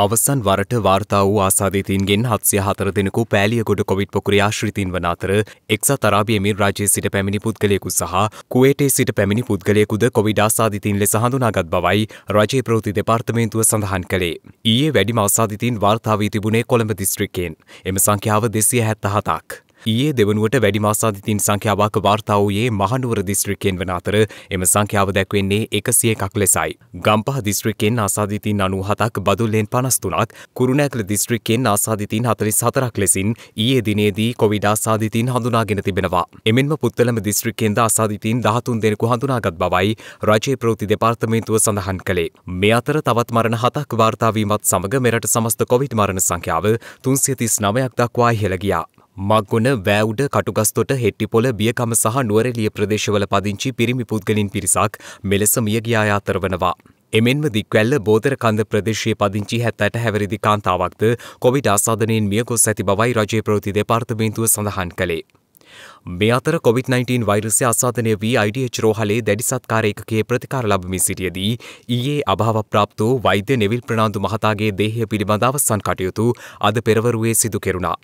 අවසන් වරට වාර්තා වූ ආසාධීතීන්ගෙන් හත්සිය හතර දෙනෙකු පෑලියගොඩ කොවිඩ් පොකුරේ ආශ්‍රිතීන් වන අතර එක්සත් අරාබි එමින් රාජයේ සිට පැමිණි පුද්ගලයෙකු සහ කුවේටේ සිට පැමිණි පුද්ගලයෙකුද කොවිඩ් ආසාධිතීන් ලෙස හඳුනාගත් බවයි රජයේ ප්‍රවෘත්ති දෙපාර්තමේන්තුව සඳහන් කළේ. ඊයේ වැඩිම ආසාධිතීන් වාර්තා වී තිබුණේ කොළඹ දිස්ත්‍රික්කයෙන්. එම සංඛ්‍යාව දෙසිය හැත්තහතක්. ඊයේ දෙවනුවට වැඩි මාසාධිතීන් සංඛ්‍යාවක් වාර්තා වූයේ මහනුවර දිස්ත්‍රික්කයෙන් වන අතර එම සංඛ්‍යාව දැක්වෙන්නේ එකසිය එකක් ලෙසයි. ගම්පහ දිස්ත්‍රික්කෙන් ආසාධිතීන් අනූහතක් බදුල්ලෙන් පනස්තුනක් කුරුණෑකල දිස්ත්‍රික්කෙන් ආසාධිතීන් හතලිස් හතරක් ලෙසින් ඊයේ දිනේදී කොවිඩ ආසාධිතීන් හඳුනාගෙන තිබෙනවා. එමෙන්ම පුත්තලම දිස්ත්‍රික්කෙන්ද ආසාධිතීන් දහතුන් දෙනෙකු හඳුනාගත් බවයි රජයේ ප්‍රවෘත්ති දෙපාර්තමේන්තුව සඳහන් කළේ. මේ අතර තවත් මරණ හතක් වාර්තාවීමත් සමග මෙරට සමස්ත කොවිඩ් මරණ සංඛ්‍යාව තුන්සිය තිස් නවයක් දක්වා ඉහළ ගියා. මක්ගුණ වෑවුඩ කටුගස්තොට හෙට්ටිපොළ බියකම සහ නුවරඑළිය ප්‍රදේශවල පදිංචි පිරිමි පුද්ගලින් පිරිසක් මෙලෙස මියගිය අය අතර වනවා. එමෙන්ම දික්වැල්ල බෝතර කන්ද ප්‍රදේශයේ පදිංචි හැත්තෑට හැවිරිදි කාන්තාවක්ද කොවිඩ් ආසාදනයෙන් මියගොස් ඇති බවයි රජයේ ප්‍රවෘත්ති දෙපාර්තමේන්තුව සඳහන් කළේ. මේ අතර කොවිD-19 වෛරසය අසාධනය වී IDH රෝහලේ දැඩි සත්කාරයකගේ ප්‍රතිකාර ලබමින් සිටියදී ඊයේ අභාව ප්‍රාප්ත වූ වෛද්‍ය නෙවිල් ප්‍රනාන්දු මහතාගේ දේහය පිළිබඳ අවසන් කටයුතු අද පෙරවරුවේ සිදු කෙරුණා.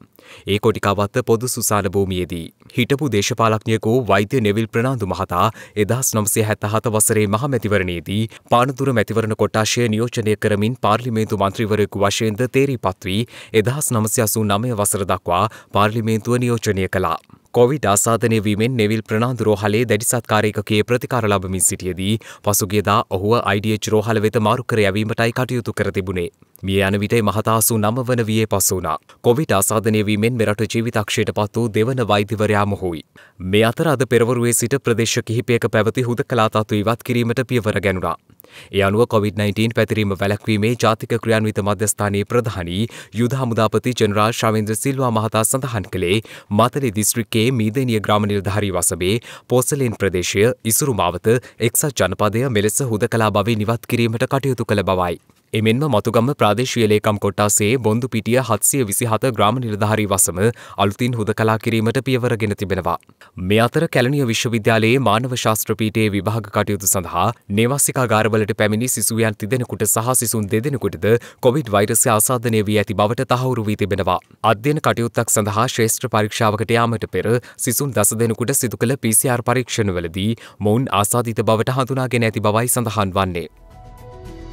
ඒ කොටිකාවත්ත පොදු සුසාන භූමියේදී. හිටපු දේශපාලඥයකු වෛද්‍ය නෙවිල් ප්‍රනාන්දු මහතා එදහස් නොම්සේ හැත්තහත වසරේ මහමැතිවරණයේදී පානතුර මැතිවරණ කොට්ටාශය නියෝජනය කරමින් පාර්ලිමේන්තු මන්ත්‍රීවරයෙකු වශයෙන්ද තේරී පත්වී එදහස් නමසි අසූ නමය වසර දක්වා පාර්ලිමේන්තුව නියෝජනය කළා. කොවිඩ් ආසාධනය වීමෙන් නෙවිල් ප්‍රනාන්දු රෝහලේ දැඩි සත්කාරයකගේ ප්‍රතිකාර ලබමින් සිටියදී පසුගියදා ඔහුව IDH රෝහල වෙත මාරු කර යැවීමටයි කටයුතු කර තිබුණේ. මිය යන විටේ මහතාසු නම වන වියේ පසු වුණා. කොවිඩ් ආසාධනය වීමෙන් මෙරට ජීවිතක්ෂයට පත් වූ දෙවන වෛද්‍යවරයා මොහුයි. මේ අතර අද පෙරවරුවේ සිට ප්‍රදේශ කිහිපයක පැවති හුදකලා තතු ඉවත් කිරීමට පියවර ගැනුණා. ඒ අනුව කොවිD-19 පැතිරීම වැළැක්වීමේ ජාතික ක්‍රියාන්විත මධ්‍යස්ථානයේ ප්‍රධානී යුද හමුදාපති ජනරාල් ශවේන්ද්‍ර සිල්වා මහතා සඳහන් කළේ මතලේ දිස්ත්‍රික්කයේ මීදේනිය ග්‍රාම නිලධාරී වසබේ පෝසලෙන් ප්‍රදේශය ඉසුරු මාවත එක්සත් ජනපදය මෙලෙස හුදකලා බවේ නිවත් කිරීමට කටයුතු කළ බවයි. එමෙන්ම මතුගම ප්‍රාදේශීය ලේකම් කොට්ටාසේ බොන්දු පිටිය හත්සිය විසිහත ග්‍රාම නිලධාරී වසම අලුතින් හුදකලා කිරීමට පියවරගෙන තිබෙනවා. මේ අතර කැලණිය විශ්වවිද්‍යාලයේ මානව ශාස්ත්‍රපීටයේ විභාග කටයුතු සඳහා නේවාසිකාගාරවලට පැමිණි සිසුයන් තිදෙනෙකුට සහ සිසුන් දෙදෙනෙකුටද කොවිඩ් වෛරසය ආසාදනය වී ඇති බවට තහවුරු වී තිබෙනවා. අධ්‍යයන කටයුත්තක් සඳහා ශ්‍රේෂ්ඨ පරීක්ෂාවකට යාමට පෙර සිසුන් දස දෙනෙකුට සිදු කළ PCR පරීක්ෂණවලදී මොවුන් ආසාදිත බවට හඳුනාගෙන ඇති බවයි සඳහන් වන්නේ.